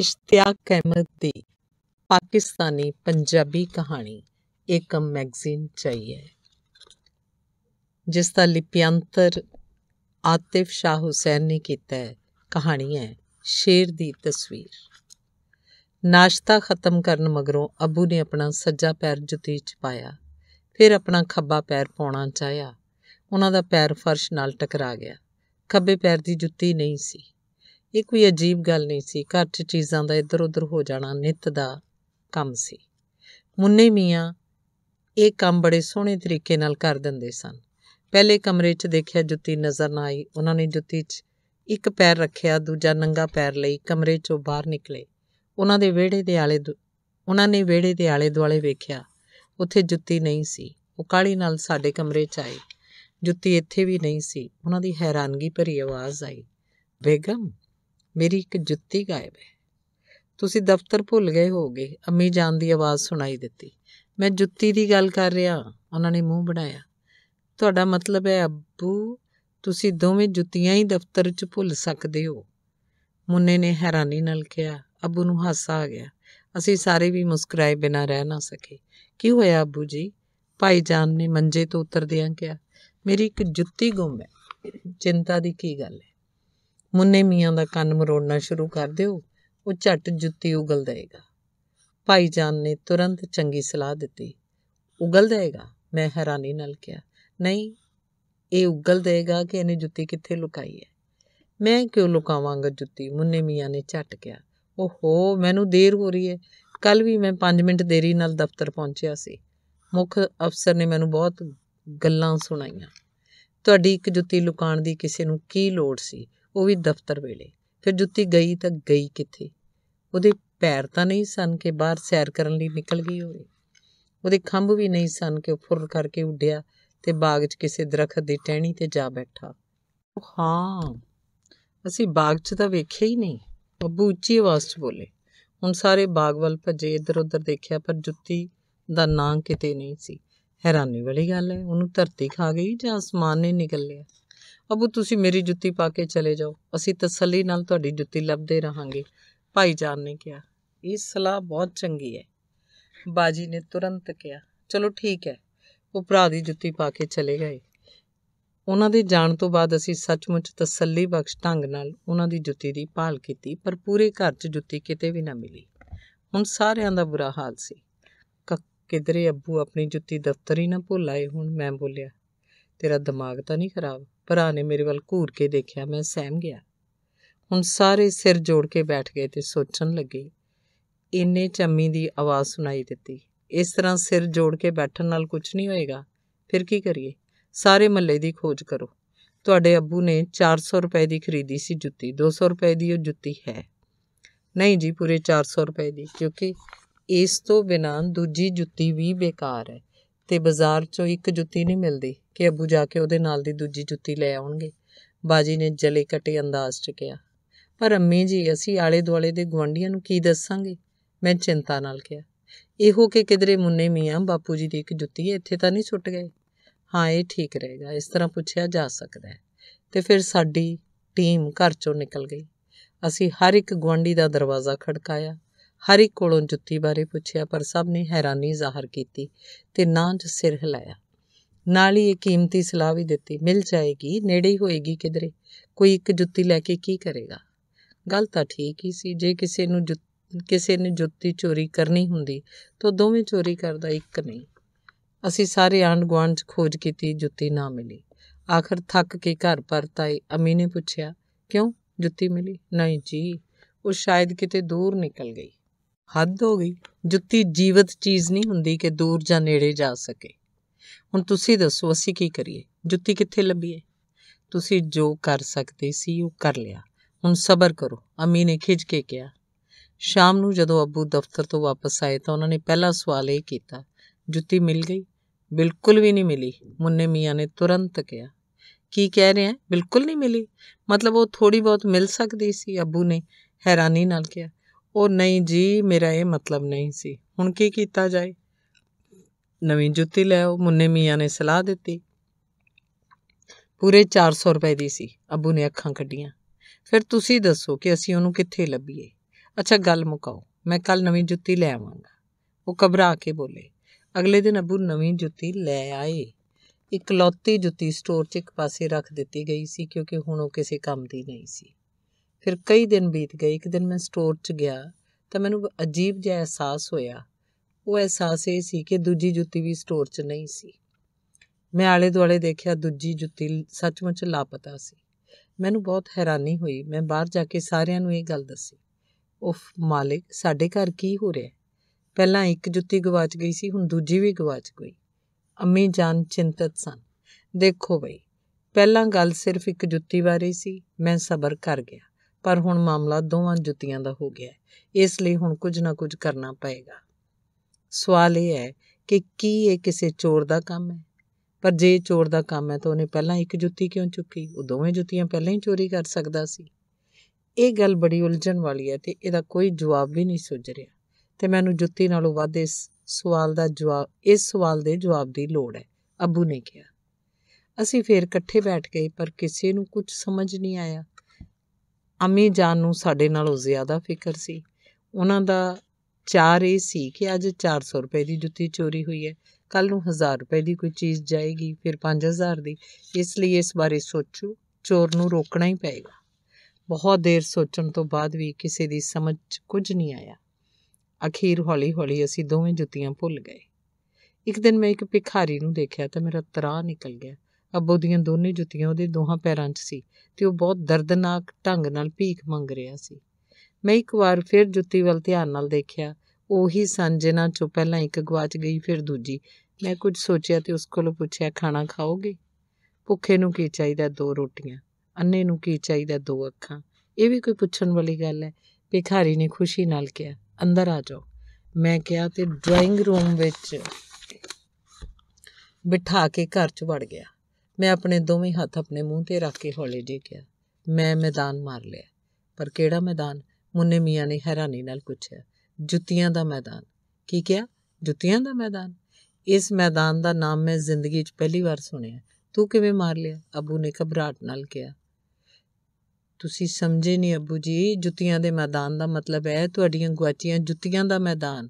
ਇਸ਼ਤਿਆਕ ਅਹਿਮਦ ਦੀ ਪਾਕਿਸਤਾਨੀ ਪੰਜਾਬੀ ਕਹਾਣੀ ਇੱਕ ਮੈਗਜ਼ੀਨ ਚਾਹੀਏ ਜਿਸ ਦਾ ਲਿਪਿਅੰਤਰ ਆਤਿਫ ਸ਼ਾਹ ਹੁਸੈਨ ਨੇ ਕੀਤਾ ਹੈ ਕਹਾਣੀ ਹੈ ਸ਼ੇਰ ਦੀ ਤਸਵੀਰ ਨਾਸ਼ਤਾ ਖਤਮ ਕਰਨ ਮਗਰੋਂ ਅਬੂ ਨੇ ਆਪਣਾ ਸੱਜਾ ਪੈਰ ਜੁੱਤੀ 'ਚ ਪਾਇਆ ਫਿਰ ਆਪਣਾ ਖੱਬਾ ਪੈਰ ਪਾਉਣਾ ਚਾਹਿਆ ਉਹਨਾਂ ਦਾ ਪੈਰ ਫਰਸ਼ ਨਾਲ ਟਕਰਾ ਗਿਆ ਖੱਬੇ ਪੈਰ ਦੀ ਜੁੱਤੀ ਨਹੀਂ ਸੀ ਇਹ ਕੋਈ ਅਜੀਬ ਗੱਲ ਨਹੀਂ ਸੀ ਘਰ 'ਚ ਚੀਜ਼ਾਂ ਦਾ ਇੱਧਰ ਉੱਧਰ ਹੋ ਜਾਣਾ ਨਿਤ ਦਾ ਕੰਮ ਸੀ ਮੁੰਨੇ ਮੀਆਂ ਇਹ ਕੰਮ ਬੜੇ ਸੋਹਣੇ ਤਰੀਕੇ ਨਾਲ ਕਰ ਦਿੰਦੇ ਸਨ ਪਹਿਲੇ ਕਮਰੇ 'ਚ ਦੇਖਿਆ ਜੁੱਤੀ ਨਜ਼ਰ ਨਾ ਆਈ ਉਹਨਾਂ ਨੇ ਜੁੱਤੀ 'ਚ ਇੱਕ ਪੈਰ ਰੱਖਿਆ ਦੂਜਾ ਨੰਗਾ ਪੈਰ ਲਈ ਕਮਰੇ 'ਚੋਂ ਬਾਹਰ ਨਿਕਲੇ ਉਹਨਾਂ ਦੇ ਵਿਹੜੇ ਦੇ ਆਲੇ ਉਹਨਾਂ ਨੇ ਵਿਹੜੇ ਦੇ ਆਲੇ ਦੁਆਲੇ ਵੇਖਿਆ ਉੱਥੇ ਜੁੱਤੀ ਨਹੀਂ ਸੀ ਉਹ ਕਾਲੀ ਨਾਲ ਸਾਡੇ ਕਮਰੇ 'ਚ ਆਈ ਜੁੱਤੀ ਇੱਥੇ ਵੀ ਨਹੀਂ ਸੀ ਉਹਨਾਂ ਦੀ ਹੈਰਾਨਗੀ ਭਰੀ ਆਵਾਜ਼ ਆਈ ਬੇਗਮ ਮੇਰੀ ਇੱਕ ਜੁੱਤੀ ਗਾਇਬ ਹੈ ਤੁਸੀਂ ਦਫ਼ਤਰ ਭੁੱਲ ਗਏ ਹੋਗੇ ਅੰਮੀ ਜਾਨ ਦੀ ਆਵਾਜ਼ ਸੁਣਾਈ ਦਿੱਤੀ ਮੈਂ ਜੁੱਤੀ ਦੀ ਗੱਲ ਕਰ ਰਿਹਾ ਉਹਨਾਂ ਨੇ ਮੂੰਹ ਬਣਾਇਆ ਤੁਹਾਡਾ ਮਤਲਬ ਹੈ ਅੱਬੂ ਤੁਸੀਂ ਦੋਵੇਂ ਜੁੱਤੀਆਂ ਹੀ ਦਫ਼ਤਰ 'ਚ ਭੁੱਲ ਸਕਦੇ ਹੋ ਮੁੰਨੇ ਨੇ ਹੈਰਾਨੀ ਨਾਲ ਕਿਹਾ ਅੱਬੂ ਨੂੰ ਹਾਸਾ ਆ ਗਿਆ ਅਸੀਂ ਸਾਰੇ ਵੀ ਮੁਸਕਰਾਏ ਬਿਨਾ ਰਹਿ ਨਾ ਸਕੇ ਕੀ ਹੋਇਆ ਅੱਬੂ ਜੀ ਭਾਈ ਜਾਨ ਨੇ ਮੰਜੇ ਤੋਂ ਉਤਰਦਿਆਂ ਕਿਹਾ ਮੇਰੀ ਇੱਕ ਜੁੱਤੀ ਗੁੰਮ ਹੈ ਚਿੰਤਾ ਦੀ ਕੀ ਗੱਲ ਹੈ ਮੁੰਨੇ ਮੀਆਂ ਦਾ ਕੰਨ ਮਰੋੜਨਾ ਸ਼ੁਰੂ ਕਰ ਦਿਓ ਉਹ ਝੱਟ ਜੁੱਤੀ ਉਗਲ ਦੇਗਾ ਭਾਈ ਜਾਨ ਨੇ ਤੁਰੰਤ ਚੰਗੀ ਸਲਾਹ ਦਿੱਤੀ ਉਗਲ ਦੇਗਾ ਮੈਂ ਹੈਰਾਨੀ ਨਾਲ ਕਿਹਾ ਨਹੀਂ ਇਹ ਉਗਲ ਦੇਗਾ ਕਿ ਇਹਨੇ ਜੁੱਤੀ ਕਿੱਥੇ ਲੁਕਾਈ ਹੈ ਮੈਂ ਕਿਉਂ ਲੁਕਾਵਾਂਗਾ ਜੁੱਤੀ ਮੁੰਨੇ ਮੀਆਂ ਨੇ ਝੱਟ ਗਿਆ ਓਹੋ ਮੈਨੂੰ ਦੇਰ ਹੋ ਰਹੀ ਹੈ ਕੱਲ ਵੀ ਮੈਂ 5 ਮਿੰਟ ਦੇਰੀ ਨਾਲ ਦਫ਼ਤਰ ਪਹੁੰਚਿਆ ਸੀ ਮੁੱਖ ਅਫਸਰ ਨੇ ਮੈਨੂੰ ਬਹੁਤ ਗੱਲਾਂ ਸੁਣਾਈਆਂ ਤੁਹਾਡੀ ਇੱਕ ਜੁੱਤੀ ਲੁਕਾਉਣ ਦੀ ਕਿਸੇ ਨੂੰ ਕੀ ਲੋੜ ਸੀ ਉਹ ਵੀ ਦਫ਼ਤਰ ਵੇਲੇ ਫਿਰ ਜੁੱਤੀ ਗਈ ਤਾਂ ਗਈ ਕਿੱਥੇ ਉਹਦੇ ਪੈਰ ਤਾਂ ਨਹੀਂ ਸਨ ਕਿ ਬਾਹਰ ਸੈਰ ਕਰਨ ਲਈ ਨਿਕਲ ਗਈ ਹੋਵੇ ਉਹਦੇ ਖੰਭ ਵੀ ਨਹੀਂ ਸਨ ਕਿ ਉਹ ਫੁਰ ਕਰਕੇ ਉੱਡਿਆ ਤੇ ਬਾਗ 'ਚ ਕਿਸੇ ਦਰਖਤ ਦੀ ਟਹਿਣੀ ਤੇ ਜਾ ਬੈਠਾ ਹਾਂ ਅਸੀਂ ਬਾਗ 'ਚ ਤਾਂ ਵੇਖਿਆ ਹੀ ਨਹੀਂ ਬੱਬੂ ਉੱਚੀ ਆਵਾਜ਼ 'ਚ ਬੋਲੇ ਹੁਣ ਸਾਰੇ ਬਾਗ ਵੱਲ ਭਜੇ ਇੱਧਰ ਉੱਧਰ ਦੇਖਿਆ ਪਰ ਜੁੱਤੀ ਦਾ ਨਾਂ ਕਿਤੇ ਨਹੀਂ ਸੀ ਹੈਰਾਨੀ ਵਾਲੀ ਗੱਲ ਹੈ ਉਹਨੂੰ ਧਰਤੀ ਖਾ ਗਈ ਜਾਂ ਅਸਮਾਨ ਨੇ ਨਿਕਲ ਲਿਆ ਅਬੂ ਤੁਸੀਂ ਮੇਰੀ ਜੁੱਤੀ ਪਾ ਕੇ ਚਲੇ ਜਾਓ ਅਸੀਂ ਤਸੱਲੀ ਨਾਲ ਤੁਹਾਡੀ ਜੁੱਤੀ ਲੱਭਦੇ ਰਹਾਂਗੇ ਭਾਈ ਜਾਨ ਨੇ ਕਿਹਾ ਇਹ ਸਲਾਹ ਬਹੁਤ ਚੰਗੀ ਹੈ ਬਾਜੀ ਨੇ ਤੁਰੰਤ ਕਿਹਾ ਚਲੋ ਠੀਕ ਹੈ ਉਹ ਭਰਾ ਦੀ ਜੁੱਤੀ ਪਾ ਕੇ ਚਲੇ ਗਏ ਉਹਨਾਂ ਦੇ ਜਾਣ ਤੋਂ ਬਾਅਦ ਅਸੀਂ ਸੱਚਮੁੱਚ ਤਸੱਲੀ ਬਖਸ਼ ਢੰਗ ਨਾਲ ਉਹਨਾਂ ਦੀ ਜੁੱਤੀ ਦੀ ਭਾਲ ਕੀਤੀ ਪਰ ਪੂਰੇ ਘਰ 'ਚ ਜੁੱਤੀ ਕਿਤੇ ਵੀ ਨਾ ਮਿਲੀ ਹੁਣ ਸਾਰਿਆਂ ਦਾ ਬੁਰਾ ਹਾਲ ਸੀ ਕਿਧਰੇ ਅੱਬੂ ਆਪਣੀ ਜੁੱਤੀ ਦਫ਼ਤਰ ਹੀ ਨਾ ਭੁੱਲ ਆਏ ਹੁਣ ਮੈਂ ਬੋਲਿਆ ਤੇਰਾ ਦਿਮਾਗ ਤਾਂ ਨਹੀਂ ਖਰਾਬ ਭਰਾ ਨੇ ਮੇਰੇ ਵੱਲ ਘੂਰ ਕੇ ਦੇਖਿਆ ਮੈਂ ਸਹਿਮ ਗਿਆ ਹੁਣ ਸਾਰੇ ਸਿਰ ਜੋੜ ਕੇ ਬੈਠ ਗਏ ਤੇ ਸੋਚਣ ਲੱਗੇ ਇੰਨੇ ਚੰਮੀ ਦੀ ਆਵਾਜ਼ ਸੁਣਾਈ ਦਿੱਤੀ ਇਸ ਤਰ੍ਹਾਂ ਸਿਰ ਜੋੜ ਕੇ ਬੈਠਣ ਨਾਲ ਕੁਝ ਨਹੀਂ ਹੋਏਗਾ ਫਿਰ ਕੀ ਕਰੀਏ ਸਾਰੇ ਮੱਲੇ ਦੀ ਖੋਜ ਕਰੋ ਤੁਹਾਡੇ ਅੱਬੂ ਨੇ 400 ਰੁਪਏ ਦੀ ਖਰੀਦੀ ਸੀ ਜੁੱਤੀ 200 ਰੁਪਏ ਦੀ ਉਹ ਜੁੱਤੀ ਹੈ ਨਹੀਂ ਜੀ ਪੂਰੇ 400 ਰੁਪਏ ਦੀ ਕਿਉਂਕਿ ਇਸ ਤੋਂ ਬਿਨਾਂ ਦੂਜੀ ਜੁੱਤੀ ਵੀ ਬੇਕਾਰ ਹੈ ਤੇ ਬਾਜ਼ਾਰ 'ਚੋਂ ਇੱਕ ਜੁੱਤੀ ਨਹੀਂ ਮਿਲਦੀ ਕਿ ਅੱਬੂ ਜਾ ਕੇ ਉਹਦੇ ਨਾਲ ਦੀ ਦੂਜੀ ਜੁੱਤੀ ਲੈ ਆਉਣਗੇ ਬਾਜੀ ਨੇ ਜਲੇ ਕਟੇ ਅੰਦਾਜ਼ 'ਚ ਕਿਹਾ ਪਰ ਅੰਮੀ ਜੀ ਅਸੀਂ ਆਲੇ ਦੁਆਲੇ ਦੇ ਗਵਾਂਢੀਆਂ ਨੂੰ ਕੀ ਦੱਸਾਂਗੇ ਮੈਂ ਚਿੰਤਾ ਨਾਲ ਕਿਹਾ ਇਹੋ ਕਿ ਕਿਧਰੇ ਮੁੰਨੇ ਮੀਆਂ ਬਾਪੂ ਜੀ ਦੀ ਇੱਕ ਜੁੱਤੀ ਇੱਥੇ ਤਾਂ ਨਹੀਂ ਸੁੱਟ ਗਏ ਹਾਂ ਇਹ ਠੀਕ ਰਹੇਗਾ ਇਸ ਤਰ੍ਹਾਂ ਪੁੱਛਿਆ ਜਾ ਸਕਦਾ ਤੇ ਫਿਰ ਸਾਡੀ ਟੀਮ ਘਰ ਚੋਂ ਨਿਕਲ ਗਈ ਅਸੀਂ ਹਰ ਇੱਕ ਗਵਾਂਢੀ ਦਾ ਦਰਵਾਜ਼ਾ ਖੜਕਾਇਆ ਹਰ ਇੱਕ ਕੋਲੋਂ ਜੁੱਤੀ ਬਾਰੇ ਪੁੱਛਿਆ ਪਰ ਸਭ ਨੇ ਹੈਰਾਨੀ ਜ਼ਾਹਰ ਕੀਤੀ ਤੇ ਨਾਂ ਚ ਸਿਰ ਹਿਲਾਇਆ ਨਾਲ ਹੀ ਇਹ ਕੀਮਤੀ ਸਲਾਹ ਵੀ ਦਿੱਤੀ ਮਿਲ ਜਾਏਗੀ ਨੇੜੇ ਹੋਏਗੀ ਕਿਧਰੇ ਕੋਈ ਇੱਕ ਜੁੱਤੀ ਲੈ ਕੇ ਕੀ ਕਰੇਗਾ ਗੱਲ ਤਾਂ ਠੀਕ ਹੀ ਸੀ ਜੇ ਕਿਸੇ ਨੂੰ ਕਿਸੇ ਨੇ ਜੁੱਤੀ ਚੋਰੀ ਕਰਨੀ ਹੁੰਦੀ ਤਾਂ ਦੋਵੇਂ ਚੋਰੀ ਕਰਦਾ ਇੱਕ ਨਹੀਂ ਅਸੀਂ ਸਾਰੇ ਆਂਡ ਗਵਾਂਡ 'ਚ ਖੋਜ ਕੀਤੀ ਜੁੱਤੀ ਨਾ ਮਿਲੀ ਆਖਰ ਥੱਕ ਕੇ ਘਰ ਪਰਤਾਈ ਆਏ ਅਮੀਨੇ ਪੁੱਛਿਆ ਕਿਉਂ ਜੁੱਤੀ ਮਿਲੀ ਨਹੀਂ ਜੀ ਉਹ ਸ਼ਾਇਦ ਕਿਤੇ ਦੂਰ ਨਿਕਲ ਗਈ ਹੱਦ ਹੋ ਗਈ ਜੁੱਤੀ ਜੀਵਤ ਚੀਜ਼ ਨਹੀਂ ਹੁੰਦੀ ਕਿ ਦੂਰ ਜਾਂ ਨੇੜੇ ਜਾ ਸਕੇ ਹੁਣ ਤੁਸੀਂ ਦੱਸੋ ਅਸੀਂ ਕੀ ਕਰੀਏ ਜੁੱਤੀ ਕਿੱਥੇ ਲੱਭੀਏ ਤੁਸੀਂ ਜੋ ਕਰ ਸਕਦੇ ਸੀ ਉਹ ਕਰ ਲਿਆ ਹੁਣ ਸਬਰ ਕਰੋ ਅਮੀ ਨੇ ਖਿੱਚ ਕੇ ਕਿਹਾ ਸ਼ਾਮ ਨੂੰ ਜਦੋਂ ਅੱਬੂ ਦਫ਼ਤਰ ਤੋਂ ਵਾਪਸ ਆਏ ਤਾਂ ਉਹਨਾਂ ਨੇ ਪਹਿਲਾ ਸਵਾਲ ਇਹ ਕੀਤਾ ਜੁੱਤੀ ਮਿਲ ਗਈ ਬਿਲਕੁਲ ਵੀ ਨਹੀਂ ਮਿਲੀ ਮੁੰਨੇ ਮੀਆਂ ਨੇ ਤੁਰੰਤ ਕਿਹਾ ਕੀ ਕਹਿ ਰਹੇ ਆ ਬਿਲਕੁਲ ਨਹੀਂ ਮਿਲੀ ਮਤਲਬ ਉਹ ਥੋੜੀ ਬਹੁਤ ਮਿਲ ਸਕਦੀ ਸੀ ਅੱਬੂ ਨੇ ਹੈਰਾਨੀ ਨਾਲ ਕਿਹਾ ਉਹ ਨਹੀਂ ਜੀ ਮੇਰਾ ਇਹ ਮਤਲਬ ਨਹੀਂ ਸੀ ਹੁਣ ਕੀ ਕੀਤਾ ਜਾਏ ਨਵੀਂ ਜੁੱਤੀ ਲੈ ਆਓ ਮੁੰਨੇ ਮੀਆਂ ਨੇ ਸਲਾਹ ਦਿੱਤੀ ਪੂਰੇ 400 ਰੁਪਏ ਦੀ ਸੀ ਅੱਬੂ ਨੇ ਅੱਖਾਂ ਕੱਢੀਆਂ ਫਿਰ ਤੁਸੀਂ ਦੱਸੋ ਕਿ ਅਸੀਂ ਉਹਨੂੰ ਕਿੱਥੇ ਲੱਭੀਏ ਅੱਛਾ ਗੱਲ ਮੁਕਾਓ ਮੈਂ ਕੱਲ ਨਵੀਂ ਜੁੱਤੀ ਲੈ ਆਵਾਂਗਾ ਉਹ ਘਬਰਾ ਕੇ ਬੋਲੇ ਅਗਲੇ ਦਿਨ ਅੱਬੂ ਨਵੀਂ ਜੁੱਤੀ ਲੈ ਆਏ ਇਕਲੌਤੀ ਜੁੱਤੀ ਸਟੋਰ 'ਚ ਇੱਕ ਪਾਸੇ ਰੱਖ ਦਿੱਤੀ ਗਈ ਸੀ ਕਿਉਂਕਿ ਹੁਣ ਉਹ ਕਿਸੇ ਕੰਮ ਦੀ ਨਹੀਂ ਸੀ ਫਿਰ ਕਈ ਦਿਨ ਬੀਤ ਗਏ ਇੱਕ ਦਿਨ ਮੈਂ ਸਟੋਰ 'ਚ ਗਿਆ ਤਾਂ ਮੈਨੂੰ ਅਜੀਬ ਜਿਹਾ ਅਹਿਸਾਸ ਹੋਇਆ ਉਹ ਅਹਿਸਾਸ ਇਹ ਸੀ ਕਿ ਦੂਜੀ ਜੁੱਤੀ ਵੀ ਸਟੋਰ 'ਚ ਨਹੀਂ ਸੀ ਮੈਂ ਆਲੇ ਦੁਆਲੇ ਦੇਖਿਆ ਦੂਜੀ ਜੁੱਤੀ ਸੱਚਮੁੱਚ ਲਾਪਤਾ ਸੀ ਮੈਨੂੰ ਬਹੁਤ ਹੈਰਾਨੀ ਹੋਈ ਮੈਂ ਬਾਹਰ ਜਾ ਕੇ ਸਾਰਿਆਂ ਨੂੰ ਇਹ ਗੱਲ ਦੱਸੀ ਉਫ ਮਾਲਿਕ ਸਾਡੇ ਘਰ ਕੀ ਹੋ ਰਿਹਾ ਪਹਿਲਾਂ ਇੱਕ ਜੁੱਤੀ ਗਵਾਚ ਗਈ ਸੀ ਹੁਣ ਦੂਜੀ ਵੀ ਗਵਾਚ ਗਈ ਅੰਮੀ ਜਾਨ ਚਿੰਤਤ ਸਨ ਦੇਖੋ ਬਈ ਪਹਿਲਾਂ ਗੱਲ ਸਿਰਫ ਇੱਕ ਜੁੱਤੀ ਬਾਰੇ ਸੀ ਮੈਂ ਸਬਰ ਕਰ ਗਿਆ ਪਰ ਹੁਣ ਮਾਮਲਾ ਦੋਵਾਂ ਜੁੱਤੀਆਂ ਦਾ ਹੋ ਗਿਆ ਇਸ ਲਈ ਹੁਣ ਕੁਝ ਨਾ ਕੁਝ ਕਰਨਾ ਪਏਗਾ ਸਵਾਲ ਇਹ ਹੈ ਕਿ ਕੀ ਇਹ ਕਿਸੇ ਚੋਰ ਦਾ ਕੰਮ ਹੈ ਪਰ ਜੇ ਚੋਰ ਦਾ ਕੰਮ ਹੈ ਤਾਂ ਉਹਨੇ ਪਹਿਲਾਂ ਇੱਕ ਜੁੱਤੀ ਕਿਉਂ ਚੁੱਕੀ ਉਹ ਦੋਵੇਂ ਜੁੱਤੀਆਂ ਪਹਿਲਾਂ ਹੀ ਚੋਰੀ ਕਰ ਸਕਦਾ ਸੀ ਇਹ ਗੱਲ ਬੜੀ ਉਲਝਣ ਵਾਲੀ ਹੈ ਤੇ ਇਹਦਾ ਕੋਈ ਜਵਾਬ ਵੀ ਨਹੀਂ ਸੁੱਝ ਰਿਹਾ ਤੇ ਮੈਨੂੰ ਜੁੱਤੀ ਨਾਲੋਂ ਵੱਧ ਇਸ ਸਵਾਲ ਦਾ ਜਵਾਬ ਇਸ ਸਵਾਲ ਦੇ ਜਵਾਬ ਦੀ ਲੋੜ ਹੈ ਅੱਬੂ ਨੇ ਕਿਹਾ ਅਸੀਂ ਫੇਰ ਇਕੱਠੇ ਬੈਠ ਗਏ ਪਰ ਕਿਸੇ ਨੂੰ ਕੁਝ ਸਮਝ ਨਹੀਂ ਆਇਆ ਅਮੀ ਜਾਨ ਨੂੰ ਸਾਡੇ ਨਾਲੋਂ ਜ਼ਿਆਦਾ ਫਿਕਰ ਸੀ ਉਹਨਾਂ ਦਾ ਚਾਰ ਇਹ ਸੀ ਕਿ ਅੱਜ 400 ਰੁਪਏ ਦੀ ਜੁੱਤੀ ਚੋਰੀ ਹੋਈ ਹੈ ਕੱਲ ਨੂੰ 1000 ਰੁਪਏ ਦੀ ਕੋਈ ਚੀਜ਼ ਜਾਏਗੀ ਫਿਰ 5000 ਦੀ ਇਸ ਲਈ ਇਸ ਬਾਰੇ ਸੋਚੋ ਚੋਰ ਨੂੰ ਰੋਕਣਾ ਹੀ ਪਏਗਾ ਬਹੁਤ ਦੇਰ ਸੋਚਣ ਤੋਂ ਬਾਅਦ ਵੀ ਕਿਸੇ ਦੀ ਸਮਝ ਕੁਝ ਨਹੀਂ ਆਇਆ ਅਖੀਰ ਹੌਲੀ-ਹੌਲੀ ਅਸੀਂ ਦੋਵੇਂ ਜੁੱਤੀਆਂ ਭੁੱਲ ਗਏ ਇੱਕ ਦਿਨ ਮੈਂ ਇੱਕ ਭਿਖਾਰੀ ਨੂੰ ਦੇਖਿਆ ਤਾਂ ਮੇਰਾ ਤਰਾ ਨਿਕਲ ਗਿਆ ਅੱਬੂ ਦੀਆਂ ਦੋਨੇ ਜੁੱਤੀਆਂ ਉਹਦੇ ਦੋਹਾਂ ਪੈਰਾਂ 'ਚ ਸੀ ਤੇ ਉਹ ਬਹੁਤ ਦਰਦਨਾਕ ਢੰਗ ਨਾਲ ਭੀਖ ਮੰਗ ਰਿਹਾ ਸੀ ਮੈਂ ਇੱਕ ਵਾਰ ਫਿਰ ਜੁੱਤੀ ਵੱਲ ਧਿਆਨ ਨਾਲ ਦੇਖਿਆ ਉਹੀ ਸਨ ਜਿਨ੍ਹਾਂ 'ਚੋਂ ਪਹਿਲਾਂ ਇੱਕ ਗਵਾਚ ਗਈ ਫਿਰ ਦੂਜੀ ਮੈਂ ਕੁਝ ਸੋਚਿਆ ਤੇ ਉਸ ਕੋਲੋਂ ਪੁੱਛਿਆ ਖਾਣਾ ਖਾਓਗੇ ਭੁੱਖੇ ਨੂੰ ਕੀ ਚਾਹੀਦਾ ਦੋ ਰੋਟੀਆਂ ਅੰਨੇ ਨੂੰ ਕੀ ਚਾਹੀਦਾ ਦੋ ਅੱਖਾਂ ਇਹ ਵੀ ਕੋਈ ਪੁੱਛਣ ਵਾਲੀ ਗੱਲ ਹੈ ਭਿਖਾਰੀ ਨੇ ਖੁਸ਼ੀ ਨਾਲ ਕਿਹਾ ਅੰਦਰ ਆ ਜਾਓ ਮੈਂ ਕਿਹਾ ਤੇ ਡਰਾਇੰਗ ਰੂਮ ਵਿੱਚ ਬਿਠਾ ਕੇ ਘਰ 'ਚ ਵੜ ਗਿਆ ਮੈਂ ਆਪਣੇ ਦੋਵੇਂ ਹੱਥ ਆਪਣੇ ਮੂੰਹ ਤੇ ਰੱਖ ਕੇ ਹੌਲੇ ਜਿਹਾ ਕਿਹਾ ਮੈਂ ਮੈਦਾਨ ਮਾਰ ਲਿਆ ਪਰ ਕਿਹੜਾ ਮੈਦਾਨ ਮੁੰਨੇ ਮੀਆਂ ਨੇ ਹੈਰਾਨੀ ਨਾਲ ਪੁੱਛਿਆ ਜੁੱਤੀਆਂ ਦਾ ਮੈਦਾਨ ਕੀ ਕਿਹਾ ਜੁੱਤੀਆਂ ਦਾ ਮੈਦਾਨ ਇਸ ਮੈਦਾਨ ਦਾ ਨਾਮ ਮੈਂ ਜ਼ਿੰਦਗੀ 'ਚ ਪਹਿਲੀ ਵਾਰ ਸੁਣਿਆ ਤੂੰ ਕਿਵੇਂ ਮਾਰ ਲਿਆ ਅਬੂ ਨੇ ਘਬਰਾਟ ਨਾਲ ਕਿਹਾ ਤੁਸੀਂ ਸਮਝੇ ਨਹੀਂ ਅਬੂ ਜੀ ਜੁੱਤੀਆਂ ਦੇ ਮੈਦਾਨ ਦਾ ਮਤਲਬ ਹੈ ਤੁਹਾਡੀਆਂ ਗੁਆਚੀਆਂ ਜੁੱਤੀਆਂ ਦਾ ਮੈਦਾਨ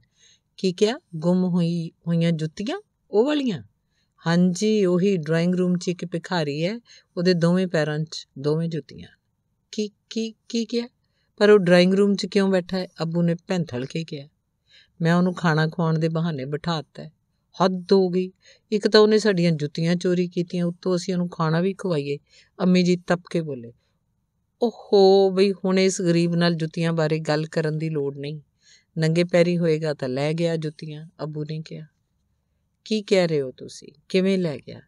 ਕੀ ਕਿਹਾ ਗੁੰਮ ਹੋਈ ਹੋਈਆਂ ਜੁੱਤੀਆਂ ਉਹ ਵਾਲੀਆਂ ਹਾਂਜੀ ਉਹੀ ਡਰਾਇੰਗ ਰੂਮ 'ਚ ਇੱਕ ਭਿਖਾਰੀ ਹੈ ਉਹਦੇ ਦੋਵੇਂ ਪੈਰਾਂ 'ਚ ਦੋਵੇਂ ਜੁੱਤੀਆਂ ਕੀ ਕੀ ਕੀ ਕਿਹਾ ਪਰ ਉਹ ਡਰਾਇੰਗ ਰੂਮ 'ਚ ਕਿਉਂ ਬੈਠਾ ਹੈ ਅੱਬੂ ਨੇ ਭੈਂਥਲ ਕੇ ਕਿਹਾ ਮੈਂ ਉਹਨੂੰ ਖਾਣਾ ਖਵਾਉਣ ਦੇ ਬਹਾਨੇ ਬਿਠਾਤਾ ਹੱਦ ਹੋ ਗਈ ਇੱਕ ਤਾਂ ਉਹਨੇ ਸਾਡੀਆਂ ਜੁੱਤੀਆਂ ਚੋਰੀ ਕੀਤੀਆਂ ਉੱਤੋਂ ਅਸੀਂ ਉਹਨੂੰ ਖਾਣਾ ਵੀ ਖਵਾਈਏ ਅੰਮੀ ਜੀ ਤੱਪ ਕੇ ਬੋਲੇ ਓਹੋ ਬਈ ਹੁਣ ਇਸ ਗਰੀਬ ਨਾਲ ਜੁੱਤੀਆਂ ਬਾਰੇ ਗੱਲ ਕਰਨ ਦੀ ਲੋੜ ਨਹੀਂ ਨੰਗੇ ਪੈਰੀ ਹੋਏਗਾ ਤਾਂ ਲੈ ਗਿਆ ਜੁੱਤੀਆਂ ਅੱਬੂ ਨੇ ਕਿਹਾ ਕੀ ਕਹਿ ਰਹੇ ਹੋ ਤੁਸੀਂ ਕਿਵੇਂ ਲੈ ਗਿਆ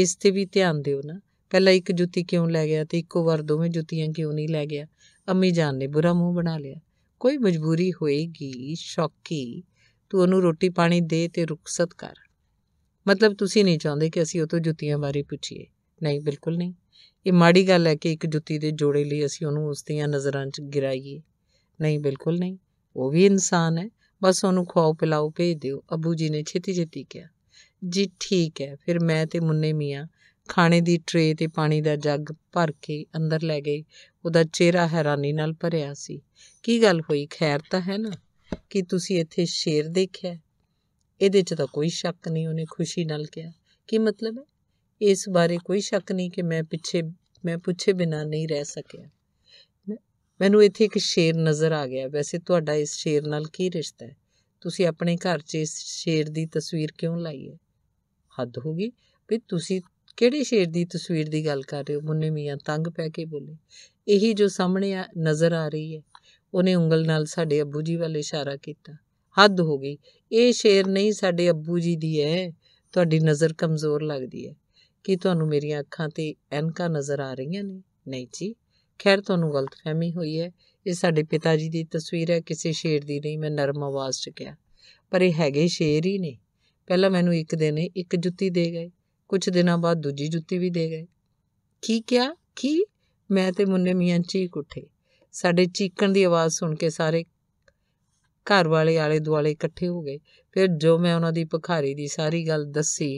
ਇਸ ਤੇ ਵੀ ਧਿਆਨ ਦਿਓ ਨਾ ਪਹਿਲਾਂ ਇੱਕ ਜੁੱਤੀ ਕਿਉਂ ਲੈ ਗਿਆ ਤੇ ਇੱਕੋ ਵਾਰ ਦੋਵੇਂ ਜੁੱਤੀਆਂ ਕਿਉਂ ਨਹੀਂ ਲੈ ਗਿਆ ਅੰਮੀ ਜਾਨ ਨੇ ਬੁਰਾ ਮੂੰਹ ਬਣਾ ਲਿਆ ਕੋਈ ਮਜਬੂਰੀ ਹੋਏਗੀ ਸ਼ੌਕੀ ਤੂੰ ਉਹਨੂੰ ਰੋਟੀ ਪਾਣੀ ਦੇ ਤੇ ਰੁਖਸਤ ਕਰ ਮਤਲਬ ਤੁਸੀਂ ਨਹੀਂ ਚਾਹੁੰਦੇ ਕਿ ਅਸੀਂ ਉਹ ਤੋਂ ਜੁੱਤੀਆਂ ਬਾਰੇ ਪੁੱਛੀਏ ਨਹੀਂ ਬਿਲਕੁਲ ਨਹੀਂ ਇਹ ਮਾੜੀ ਗੱਲ ਹੈ ਕਿ ਇੱਕ ਜੁੱਤੀ ਦੇ ਜੋੜੇ ਲਈ ਅਸੀਂ ਉਹਨੂੰ ਉਸ ਦੀਆਂ ਨਜ਼ਰਾਂ 'ਚ ਗਿਰਾਈਏ ਨਹੀਂ ਬਿਲਕੁਲ ਨਹੀਂ ਉਹ ਵੀ ਇਨਸਾਨ ਹੈ ਬਸ ਉਹਨੂੰ ਖਵਾਓ ਪਿਲਾਓ ਭੇਜ ਦਿਓ ਅਬੂ ਜੀ ਨੇ ਛੇਤੀ ਛੇਤੀ ਕਿਹਾ ਜੀ ਠੀਕ ਹੈ ਫਿਰ ਮੈਂ ਤੇ ਮੁੰਨੇ ਮੀਆਂ ਖਾਣੇ ਦੀ ਟ੍ਰੇ ਤੇ ਪਾਣੀ ਦਾ ਜੱਗ ਭਰ ਕੇ ਅੰਦਰ ਲੈ ਗਏ ਉਹਦਾ ਚਿਹਰਾ ਹੈਰਾਨੀ ਨਾਲ ਭਰਿਆ ਸੀ ਕੀ ਗੱਲ ਹੋਈ ਖੈਰ ਤਾਂ ਹੈ ਨਾ ਕਿ ਤੁਸੀਂ ਇੱਥੇ ਸ਼ੇਰ ਦੇਖਿਆ ਇਹਦੇ 'ਚ ਤਾਂ ਕੋਈ ਸ਼ੱਕ ਨਹੀਂ ਉਹਨੇ ਖੁਸ਼ੀ ਨਾਲ ਕਿਹਾ ਕੀ ਮਤਲਬ ਹੈ ਇਸ ਬਾਰੇ ਕੋਈ ਸ਼ੱਕ ਨਹੀਂ ਕਿ ਮੈਂ ਪਿੱਛੇ ਮੈਂ ਪੁੱਛੇ ਬਿਨਾ ਨਹੀਂ ਰਹਿ ਸਕਿਆ ਮੈਨੂੰ ਇੱਥੇ ਇੱਕ ਸ਼ੇਰ ਨਜ਼ਰ ਆ ਗਿਆ ਵੈਸੇ ਤੁਹਾਡਾ ਇਸ ਸ਼ੇਰ ਨਾਲ ਕੀ ਰਿਸ਼ਤਾ ਹੈ ਤੁਸੀਂ ਆਪਣੇ ਘਰ 'ਚ ਇਸ ਸ਼ੇਰ ਦੀ ਤਸਵੀਰ ਕਿਉਂ ਲਾਈ ਹੈ ਹੱਦ ਹੋ ਗਈ ਵੀ ਤੁਸੀਂ ਕਿਹੜੇ ਸ਼ੇਰ ਦੀ ਤਸਵੀਰ ਦੀ ਗੱਲ ਕਰ ਰਹੇ ਹੋ ਮੁੰਨੇ ਮੀਆਂ ਤੰਗ ਪੈ ਕੇ ਬੋਲੇ ਇਹੀ ਜੋ ਸਾਹਮਣੇ ਆ ਨਜ਼ਰ ਆ ਰਹੀ ਹੈ ਉਹਨੇ ਉਂਗਲ ਨਾਲ ਸਾਡੇ ਅੱਬੂ ਜੀ ਵੱਲ ਇਸ਼ਾਰਾ ਕੀਤਾ ਹੱਦ ਹੋ ਗਈ ਇਹ ਸ਼ੇਰ ਨਹੀਂ ਸਾਡੇ ਅੱਬੂ ਜੀ ਦੀ ਹੈ ਤੁਹਾਡੀ ਨਜ਼ਰ ਕਮਜ਼ੋਰ ਲੱਗਦੀ ਹੈ ਕੀ ਤੁਹਾਨੂੰ ਮੇਰੀਆਂ ਅੱਖਾਂ ਤੇ ਐਨਕਾ ਨਜ਼ਰ ਆ ਰਹੀਆਂ ਨੇ ਨਹੀਂ ਜੀ ਖੈਰ ਤੁਹਾਨੂੰ ਗਲਤਫਹਿਮੀ ਹੋਈ ਹੈ ਇਹ ਸਾਡੇ ਪਿਤਾ ਜੀ ਦੀ ਤਸਵੀਰ ਹੈ ਕਿਸੇ ਸ਼ੇਰ ਦੀ ਨਹੀਂ ਮੈਂ ਨਰਮ ਆਵਾਜ਼ 'ਚ ਕਿਹਾ ਪਰ ਇਹ ਹੈਗੇ ਸ਼ੇਰ ਹੀ ਨੇ ਪਹਿਲਾਂ ਮੈਨੂੰ ਇੱਕ ਦਿਨ ਇੱਕ ਜੁੱਤੀ ਦੇ ਗਏ ਕੁਝ ਦਿਨਾਂ ਬਾਅਦ ਦੂਜੀ ਜੁੱਤੀ ਵੀ ਦੇ ਗਏ ਕੀ ਕਿਹਾ ਕੀ ਮੈਂ ਤੇ ਮੁੰਨੇ ਮੀਆਂ ਚੀਕ ਉੱਠੇ ਸਾਡੇ ਚੀਕਣ ਦੀ ਆਵਾਜ਼ ਸੁਣ ਕੇ ਸਾਰੇ ਘਰ ਵਾਲੇ ਆਲੇ ਦੁਆਲੇ ਇਕੱਠੇ ਹੋ ਗਏ ਫਿਰ ਜੋ ਮੈਂ ਉਹਨਾਂ ਦੀ ਭਖਾਰੀ ਦੀ ਸਾਰੀ ਗੱਲ ਦੱਸੀ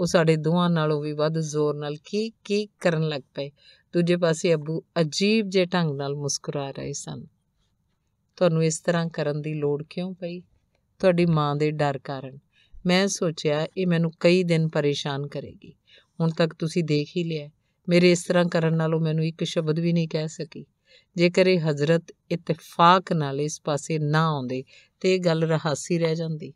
ਉਹ ਸਾਡੇ ਦੋਹਾਂ ਨਾਲੋਂ ਵੀ ਵੱਧ ਜ਼ੋਰ ਨਾਲ ਕੀ ਕੀ ਕਰਨ ਲੱਗ ਪਏ ਦੂਜੇ ਪਾਸੇ ਅੱਬੂ ਅਜੀਬ ਜੇ ਢੰਗ ਨਾਲ ਮੁਸਕਰਾ ਰਹੇ ਸਨ ਤੁਹਾਨੂੰ ਇਸ ਤਰ੍ਹਾਂ ਕਰਨ ਦੀ ਲੋੜ ਕਿਉਂ ਪਈ ਤੁਹਾਡੀ ਮਾਂ ਦੇ ਡਰ ਕਾਰਨ ਮੈਂ ਸੋਚਿਆ ਇਹ ਮੈਨੂੰ ਕਈ ਦਿਨ ਪਰੇਸ਼ਾਨ ਕਰੇਗੀ ਹੁਣ ਤੱਕ ਤੁਸੀਂ ਦੇਖ ਹੀ ਲਿਆ ਮੇਰੇ ਇਸ ਤਰ੍ਹਾਂ ਕਰਨ ਨਾਲੋਂ ਮੈਨੂੰ ਇੱਕ ਸ਼ਬਦ ਵੀ ਨਹੀਂ ਕਹਿ ਸਕੀ ਜੇਕਰ ਇਹ ਹਜ਼ਰਤ ਇਤਫਾਕ ਨਾਲ ਇਸ ਪਾਸੇ ਨਾ ਆਉਂਦੇ ਤੇ ਇਹ ਗੱਲ ਰਹਾਸੀ ਰਹਿ ਜਾਂਦੀ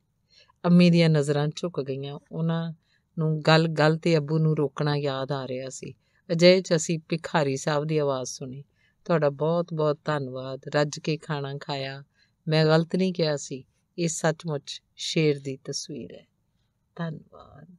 ਅੰਮੀ ਦੀਆਂ ਨਜ਼ਰਾਂ ਝੁਕ ਗਈਆਂ ਉਹਨਾਂ ਨੂੰ ਗੱਲ ਗੱਲ ਤੇ ਅੱਬੂ ਨੂੰ ਰੋਕਣਾ ਯਾਦ ਆ ਰਿਹਾ ਸੀ ਅਜੇ ਚ ਅਸੀਂ ਭਿਖਾਰੀ ਸਾਹਿਬ ਦੀ ਆਵਾਜ਼ ਸੁਣੀ ਤੁਹਾਡਾ ਬਹੁਤ ਬਹੁਤ ਧੰਨਵਾਦ ਰੱਜ ਕੇ ਖਾਣਾ ਖਾਇਆ ਮੈਂ ਗਲਤ ਨਹੀਂ ਕਿਹਾ ਸੀ ਇਹ ਸੱਚਮੁੱਚ ਸ਼ੇਰ ਦੀ ਤਸਵੀਰ ਹੈ ਧੰਨਵਾਦ